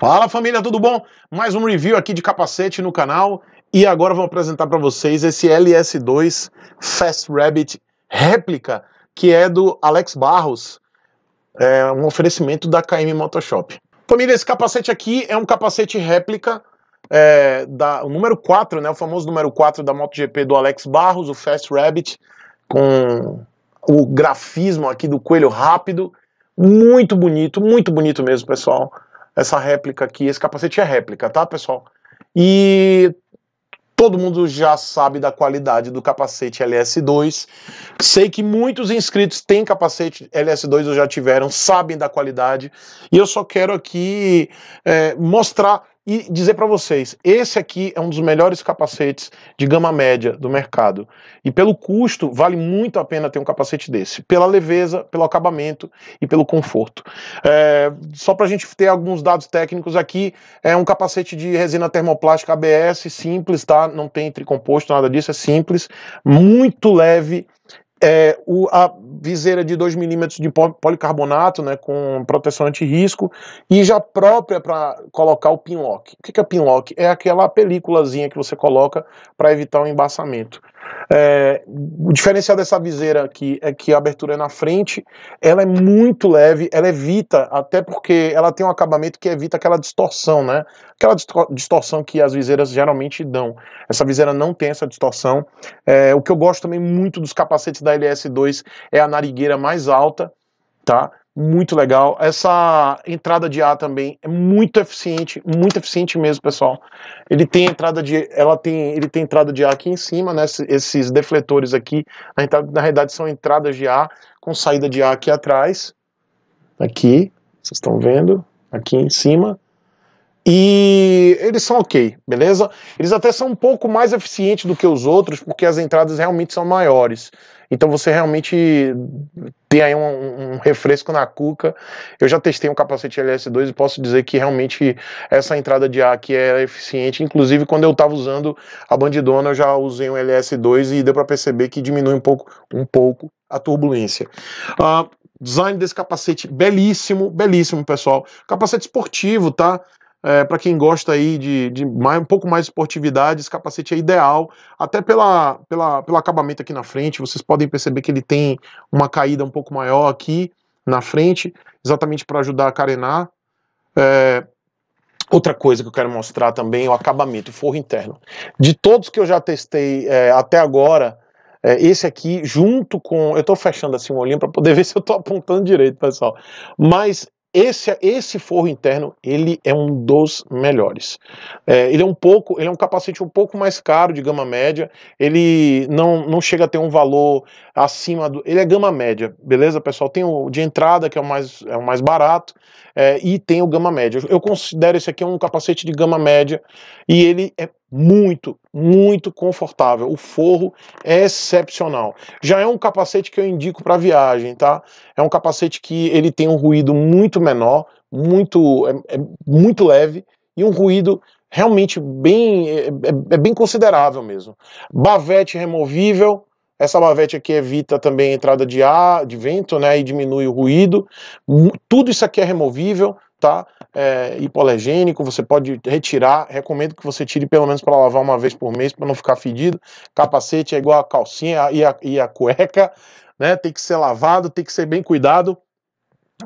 Fala família, tudo bom? Mais um review aqui de capacete no canal e agora vou apresentar para vocês esse LS2 Fast Rabbit réplica que é do Alex Barros, é um oferecimento da KM Motoshop. Família, esse capacete aqui é um capacete réplica é, da o número 4, né, o famoso número 4 da MotoGP do Alex Barros, o Fast Rabbit, com o grafismo aqui do coelho rápido, muito bonito, muito bonito mesmo, pessoal essa réplica aqui. Esse capacete é réplica, tá, pessoal? E todo mundo já sabe da qualidade do capacete LS2. Sei que muitos inscritos têm capacete LS2 ou já tiveram, sabem da qualidade. E eu só quero aqui é, mostrar e dizer para vocês, esse aqui é um dos melhores capacetes de gama média do mercado. E pelo custo, vale muito a pena ter um capacete desse, pela leveza, pelo acabamento e pelo conforto. É, só para a gente ter alguns dados técnicos aqui, é um capacete de resina termoplástica ABS, simples, tá? Não tem tricomposto, nada disso, é simples, muito leve, é, o, a viseira de 2 milímetros de policarbonato, né, com proteção anti-risco, e já própria para colocar o pinlock. O que é pinlock? É aquela películazinha que você coloca para evitar o embaçamento. É, o diferencial dessa viseira aqui é que a abertura é na frente, ela é muito leve, ela evita, até porque ela tem um acabamento que evita aquela distorção, né? Aquela distorção que as viseiras geralmente dão. Essa viseira não tem essa distorção. É, o que eu gosto também muito dos capacetes da LS2 é a narigueira mais alta, tá? muito legal. Essa entrada de ar também é muito eficiente, muito eficiente mesmo, pessoal. Ele tem entrada de, ela tem, ele tem entrada de ar aqui em cima, né? Esses defletores aqui, na realidade são entradas de ar com saída de ar aqui atrás, aqui, vocês estão vendo, aqui em cima e eles são ok, beleza? Eles até são um pouco mais eficientes do que os outros, porque as entradas realmente são maiores. Então você realmente tem aí um, um refresco na cuca. Eu já testei um capacete LS2 e posso dizer que realmente essa entrada de ar aqui era é eficiente. Inclusive, quando eu estava usando a bandidona, eu já usei um LS2 e deu para perceber que diminui um pouco, um pouco a turbulência. Uh, Design desse capacete belíssimo, belíssimo, pessoal. Capacete esportivo, tá? É, para quem gosta aí de, de mais, um pouco mais de esportividade, esse capacete é ideal, até pela, pela, pelo acabamento aqui na frente, vocês podem perceber que ele tem uma caída um pouco maior aqui na frente, exatamente para ajudar a carenar. É, outra coisa que eu quero mostrar também é o acabamento, o forro interno. De todos que eu já testei é, até agora, é, esse aqui, junto com. Eu estou fechando assim um olhinho para poder ver se eu estou apontando direito, pessoal. Mas esse, esse forro interno ele é um dos melhores. É, ele é um pouco, ele é um capacete um pouco mais caro de gama média. Ele não, não chega a ter um valor acima do. Ele é gama média, beleza, pessoal? Tem o de entrada que é o mais, é o mais barato é, e tem o gama média. Eu considero esse aqui um capacete de gama média e ele é muito, muito confortável. O forro é excepcional. Já é um capacete que eu indico para viagem, tá? É um capacete que ele tem um ruído muito menor, muito, é, é muito leve e um ruído realmente bem, é, é, é bem considerável mesmo. Bavete removível, essa bavete aqui evita também a entrada de ar, de vento, né, e diminui o ruído. Tudo isso aqui é removível, tá? é, hipoalergênico, você pode retirar. Recomendo que você tire pelo menos para lavar uma vez por mês para não ficar fedido. Capacete é igual a calcinha e a, e a cueca, né? Tem que ser lavado, tem que ser bem cuidado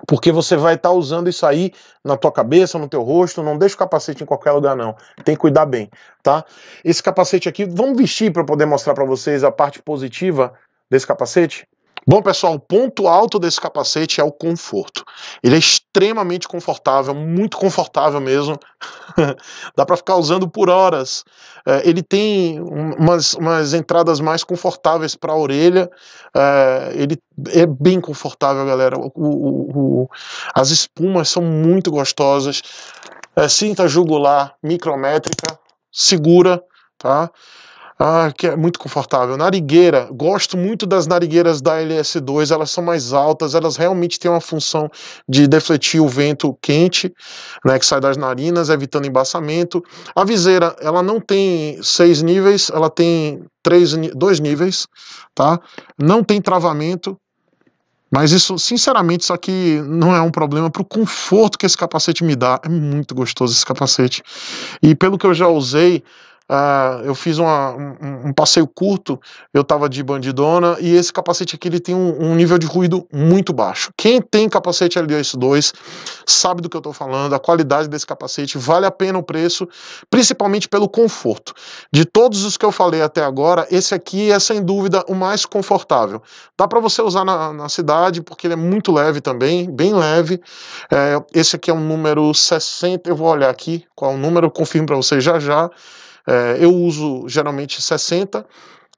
porque você vai estar tá usando isso aí na tua cabeça, no teu rosto, não deixa o capacete em qualquer lugar não. Tem que cuidar bem, tá? Esse capacete aqui, vamos vestir para poder mostrar para vocês a parte positiva desse capacete. Bom, pessoal, o ponto alto desse capacete é o conforto. Ele é extremamente confortável, muito confortável mesmo. Dá para ficar usando por horas. É, ele tem umas, umas, entradas mais confortáveis para a orelha. É, ele é bem confortável, galera. O, o, o, as espumas são muito gostosas. É, cinta jugular micrométrica, segura, tá? Ah, que é muito confortável. Narigueira, gosto muito das narigueiras da LS2, elas são mais altas, elas realmente têm uma função de defletir o vento quente, né, que sai das narinas, evitando embaçamento. A viseira, ela não tem seis níveis, ela tem três, dois níveis, tá? Não tem travamento, mas isso, sinceramente, isso aqui não é um problema para o conforto que esse capacete me dá. É muito gostoso esse capacete. E pelo que eu já usei, Uh, eu fiz uma, um, um, passeio curto, eu tava de bandidona, e esse capacete aqui ele tem um, um, nível de ruído muito baixo. Quem tem capacete LDS2 sabe do que eu tô falando, a qualidade desse capacete vale a pena o preço, principalmente pelo conforto. De todos os que eu falei até agora, esse aqui é sem dúvida o mais confortável. Dá para você usar na, na, cidade, porque ele é muito leve também, bem leve. É, esse aqui é um número 60, eu vou olhar aqui qual é o número, eu confirmo para você já já. É, eu uso geralmente 60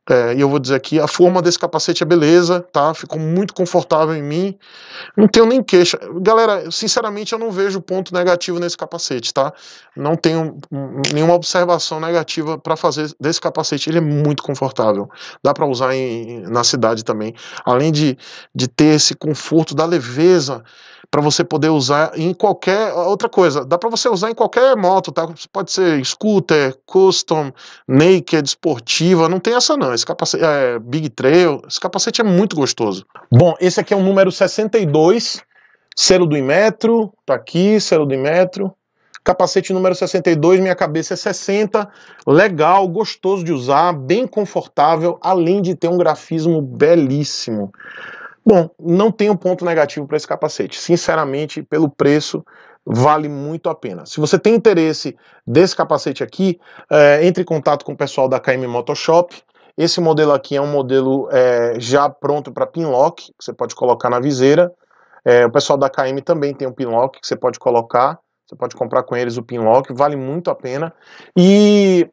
é, e eu vou dizer aqui, a forma desse capacete é beleza, tá? Ficou muito confortável em mim. Não tenho nem queixa. Galera, sinceramente, eu não vejo ponto negativo nesse capacete, tá? Não tenho nenhuma observação negativa para fazer desse capacete. Ele é muito confortável. Dá para usar em, na cidade também. Além de, de ter esse conforto da leveza para você poder usar em qualquer outra coisa. Dá para você usar em qualquer moto, tá? Pode ser scooter, custom, naked, esportiva, não tem essa não esse capacete é Big Trail, esse capacete é muito gostoso. Bom, esse aqui é o número 62, selo do Inmetro, tá aqui, selo do Inmetro. Capacete número 62, minha cabeça é 60, legal, gostoso de usar, bem confortável, além de ter um grafismo belíssimo. Bom, não tem um ponto negativo para esse capacete. Sinceramente, pelo preço, vale muito a pena. Se você tem interesse desse capacete aqui, é, entre em contato com o pessoal da KM Motoshop. Esse modelo aqui é um modelo é, já pronto para pinlock, que você pode colocar na viseira. É, o pessoal da KM também tem um pinlock que você pode colocar. Você pode comprar com eles o pinlock, vale muito a pena. E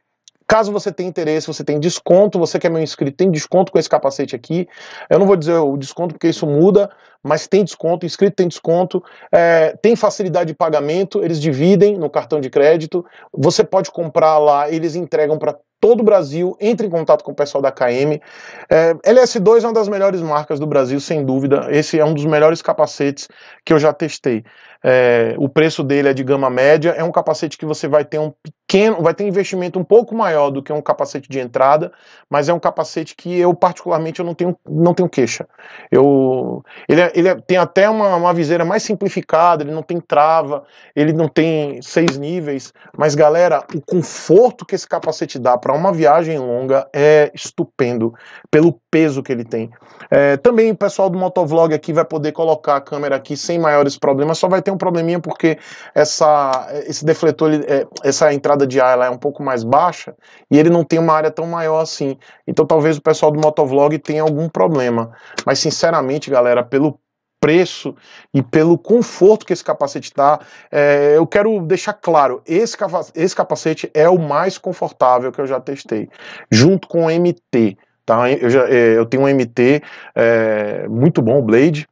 Caso você tenha interesse, você tem desconto, você que é meu inscrito, tem desconto com esse capacete aqui. Eu não vou dizer o desconto porque isso muda, mas tem desconto, inscrito tem desconto, é, tem facilidade de pagamento, eles dividem no cartão de crédito, você pode comprar lá, eles entregam para todo o Brasil, entre em contato com o pessoal da KM. É, LS2 é uma das melhores marcas do Brasil, sem dúvida. Esse é um dos melhores capacetes que eu já testei. É, o preço dele é de gama média, é um capacete que você vai ter um pequeno, vai ter investimento um pouco maior do que um capacete de entrada, mas é um capacete que eu particularmente eu não tenho, não tenho queixa. Eu, ele, é, ele é, tem até uma, uma viseira mais simplificada, ele não tem trava, ele não tem seis níveis, mas galera, o conforto que esse capacete dá para para uma viagem longa é estupendo pelo peso que ele tem. É, também o pessoal do motovlog aqui vai poder colocar a câmera aqui sem maiores problemas, só vai ter um probleminha porque essa, esse defletor, ele, é, essa entrada de ar ela é um pouco mais baixa e ele não tem uma área tão maior assim. Então talvez o pessoal do motovlog tenha algum problema. Mas sinceramente, galera, pelo preço e pelo conforto que esse capacete dá. É, eu quero deixar claro: esse, esse capacete é o mais confortável que eu já testei, junto com o MT. Tá? Eu, já, é, eu tenho um MT é, muito bom, o Blade,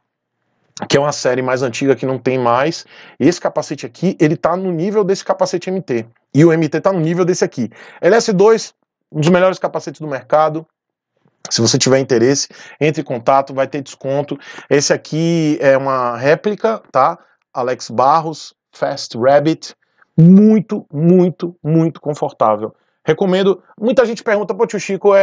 que é uma série mais antiga que não tem mais. Esse capacete aqui, ele tá no nível desse capacete MT. E o MT tá no nível desse aqui. LS2, um dos melhores capacetes do mercado. Se você tiver interesse, entre em contato, vai ter desconto. Esse aqui é uma réplica, tá? Alex Barros, Fast Rabbit. Muito, muito, muito confortável. Recomendo. Muita gente pergunta, pô, tio Chico, é,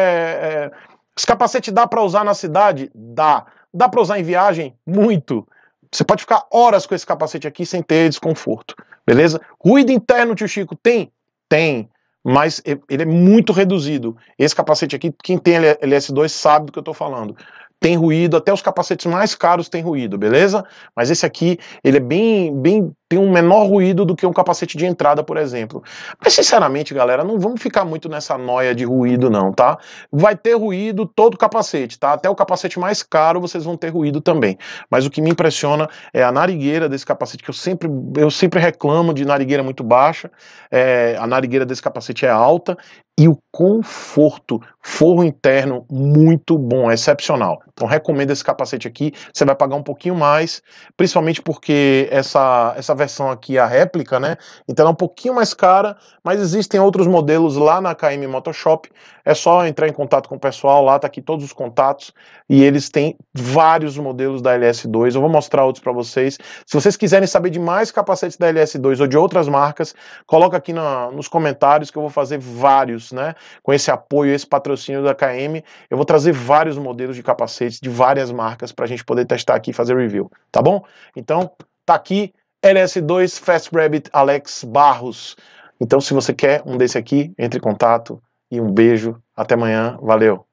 é... esse capacete dá para usar na cidade? Dá. Dá para usar em viagem? Muito. Você pode ficar horas com esse capacete aqui sem ter desconforto, beleza? Ruído interno, tio Chico, tem? Tem mas ele é muito reduzido. Esse capacete aqui, quem tem LS2 sabe do que eu estou falando. Tem ruído, até os capacetes mais caros têm ruído, beleza? Mas esse aqui, ele é bem, bem tem um menor ruído do que um capacete de entrada, por exemplo. Mas sinceramente, galera, não vamos ficar muito nessa noia de ruído não, tá? Vai ter ruído todo o capacete, tá? Até o capacete mais caro vocês vão ter ruído também. Mas o que me impressiona é a narigueira desse capacete que eu sempre eu sempre reclamo de narigueira muito baixa. É, a narigueira desse capacete é alta e o conforto, forro interno muito bom, é excepcional. Então recomendo esse capacete aqui. Você vai pagar um pouquinho mais, principalmente porque essa essa versão aqui a réplica, né? Então é um pouquinho mais cara, mas existem outros modelos lá na KM Motoshop. É só entrar em contato com o pessoal, lá tá aqui todos os contatos e eles têm vários modelos da LS2. Eu vou mostrar outros para vocês. Se vocês quiserem saber de mais capacetes da LS2 ou de outras marcas, coloca aqui na, nos comentários que eu vou fazer vários, né? Com esse apoio, esse patrocínio da KM, eu vou trazer vários modelos de capacetes de várias marcas para a gente poder testar aqui e fazer review, tá bom? Então, tá aqui LS2 Fast Rabbit Alex Barros. Então, se você quer um desse aqui, entre em contato e um beijo. Até amanhã. Valeu!